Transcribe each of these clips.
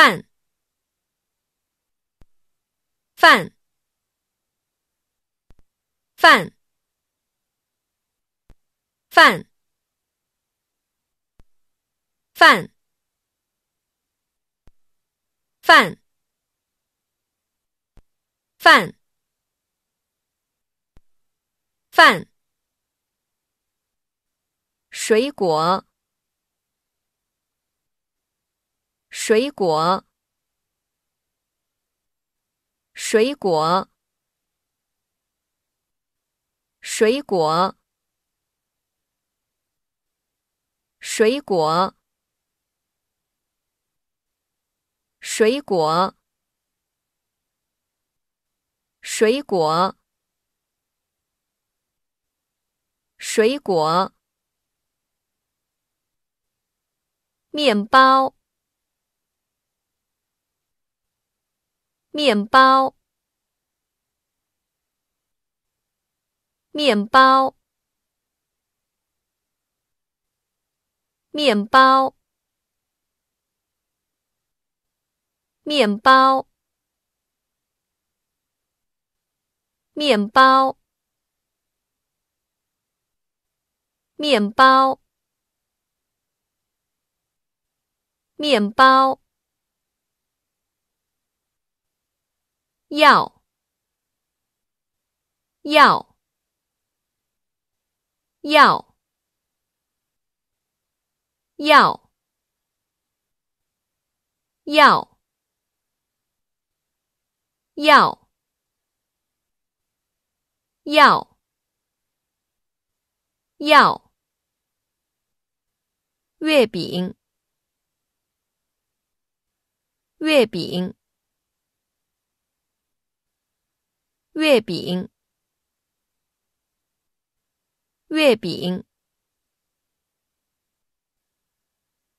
饭，饭，饭，饭，饭，饭，饭，水果。水果，水果，水果，水果，水果，水果，水果，面包。面包，面包，面包，面包，面包，面包。面面包。包要要要要要要要，要，月饼，月饼。月饼，月饼，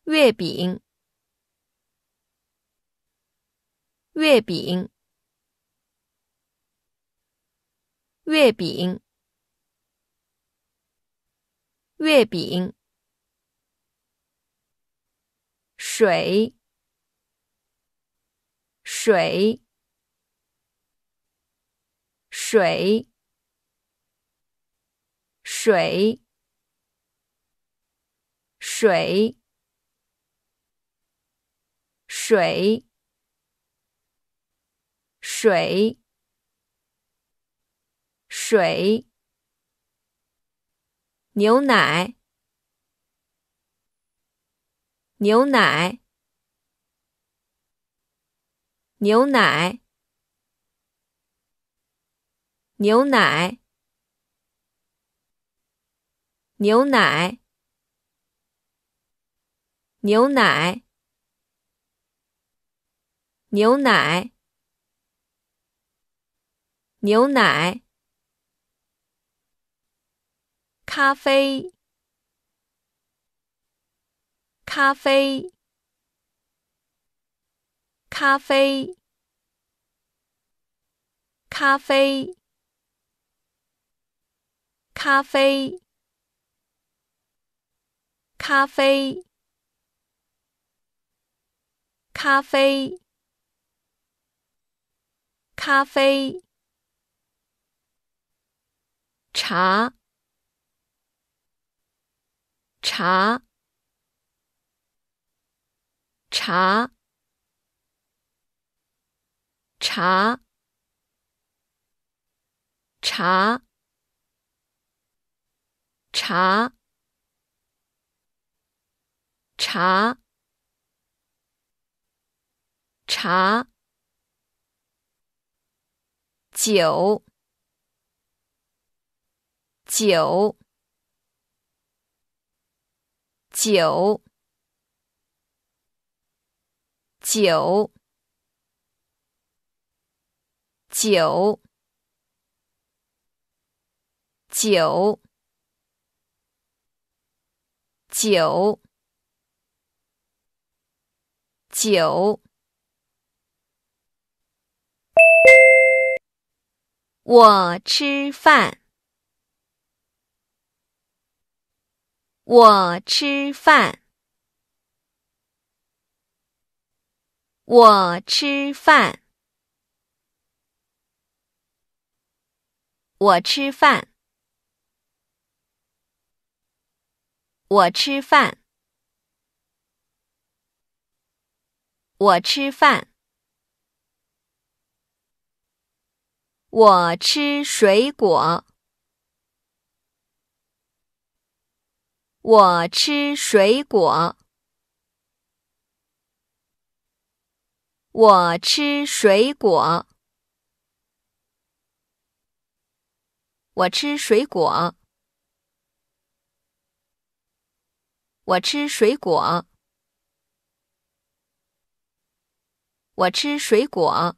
月饼，月饼，月饼，月饼，水，水。水，水，水，水，水，水，牛奶，牛奶，牛奶。牛奶，牛奶，牛奶，牛奶，牛奶，咖啡，咖啡，咖啡，咖啡。咖啡，咖啡，咖啡，咖啡，茶，茶，茶，茶，茶。茶茶茶酒酒酒酒酒酒酒酒九九，我吃饭，我吃饭，我吃饭，我吃饭。我吃饭，我吃饭，我吃水果，我吃水果，我吃水果，我吃水果。我吃水果。我吃水果。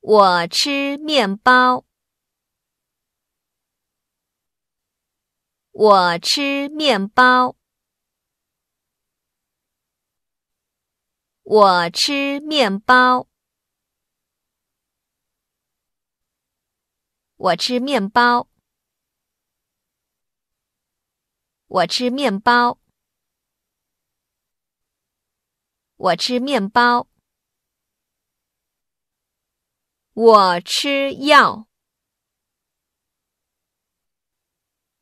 我吃面包。我吃面包。我吃面包。我吃面包。我吃面包。我吃面包。我吃药。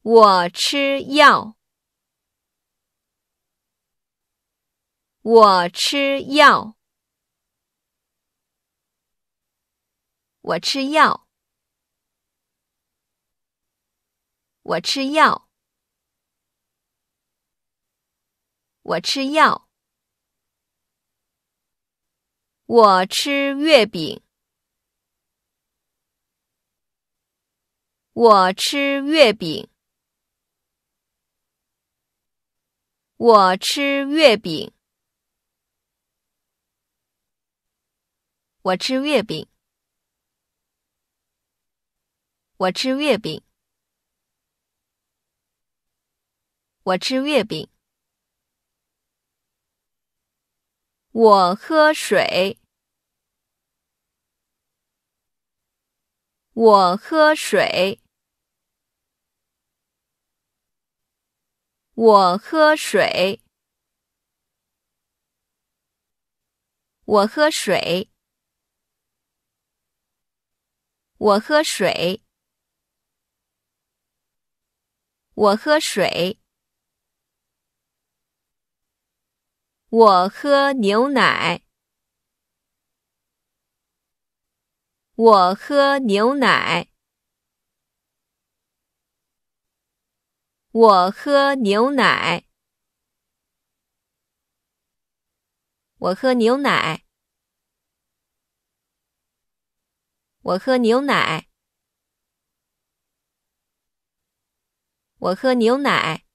我吃药。我吃药。我吃药。我吃药。我吃药。我吃月饼。我吃月饼。我吃月饼。我吃月饼。我吃月饼。我吃月饼。我喝水，我喝水，我喝水，我喝水，我喝水，我喝水。我喝牛奶。我喝牛奶。我喝牛奶。我喝牛奶。我喝牛奶。我喝牛奶。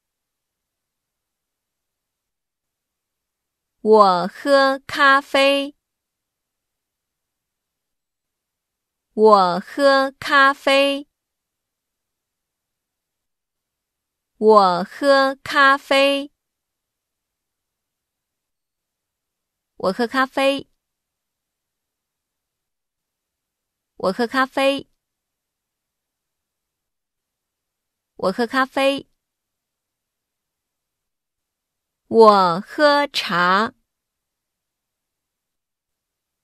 我喝咖啡。我喝咖啡。我喝咖啡。我喝咖啡。我喝咖啡。我喝咖啡。我喝茶，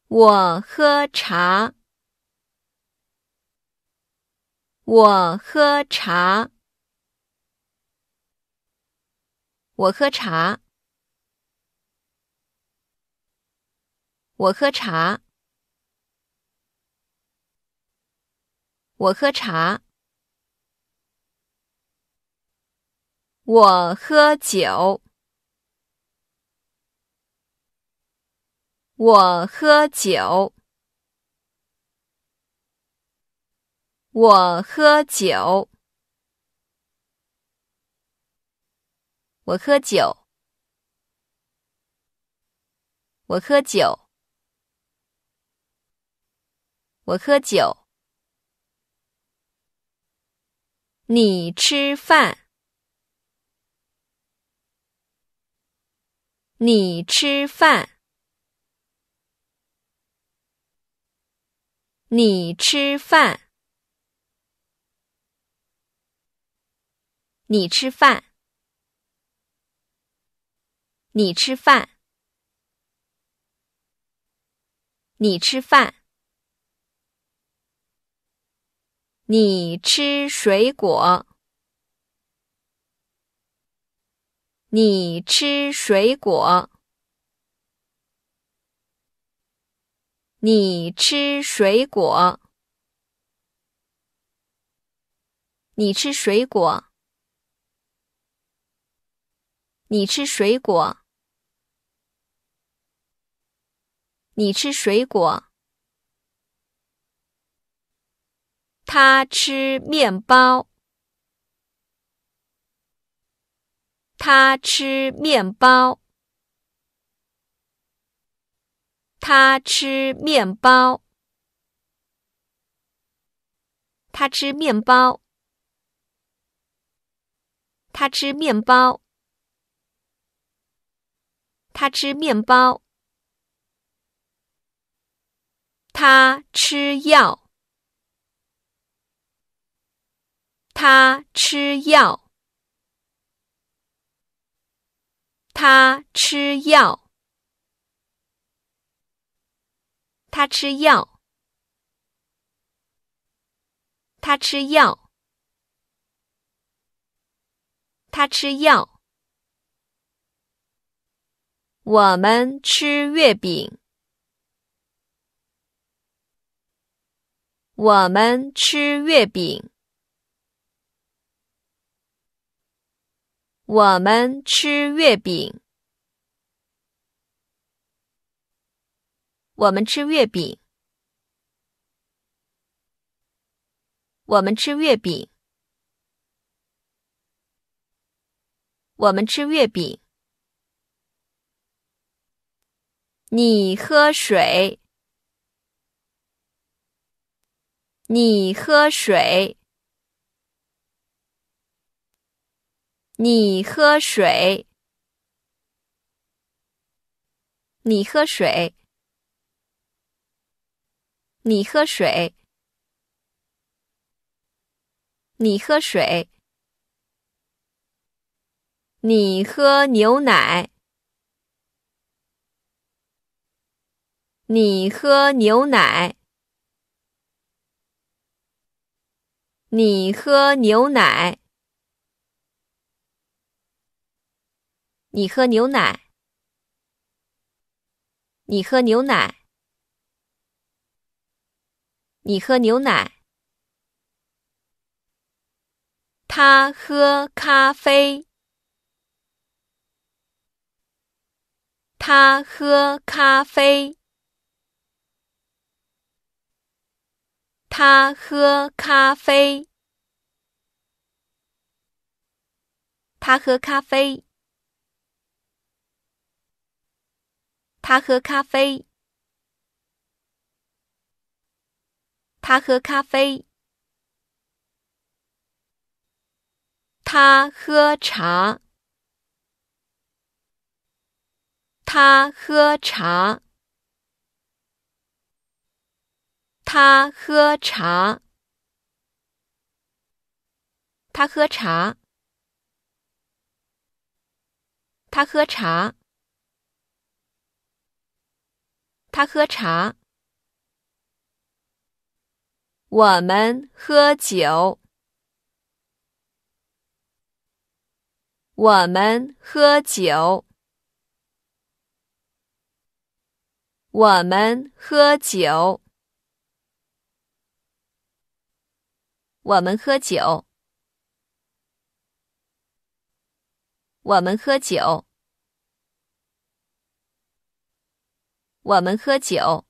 我喝茶，我喝茶，我喝茶，我喝茶，我喝茶，我喝酒。我喝酒，我喝酒，我喝酒，我喝酒，我喝酒。你吃饭，你吃饭。你吃饭，你吃饭，你吃饭，你吃饭，你吃水果，你吃水果。你吃水果，你吃水果，你吃水果，你吃水果。他吃面包，他吃面包。他吃面包。他吃面包。他吃面包。他吃面包。他吃药。他吃药。他吃药。他吃药，他吃药，他吃药。我们吃月饼，我们吃月饼，我们吃月饼。我们吃月饼，我们吃月饼，我们吃月饼。你喝水，你喝水，你喝水，你喝水。你喝水，你喝水，你喝牛奶，你喝牛奶，你喝牛奶，你喝牛奶，你喝牛奶。你喝牛奶。他喝咖啡。他喝咖啡。他喝咖啡。他喝咖啡。他喝咖啡。他喝咖啡。他喝茶。他喝茶。他喝茶。他喝茶。他喝茶。他喝茶。我们喝酒，我们喝酒，我们喝酒，我们喝酒，我们喝酒，我们喝酒。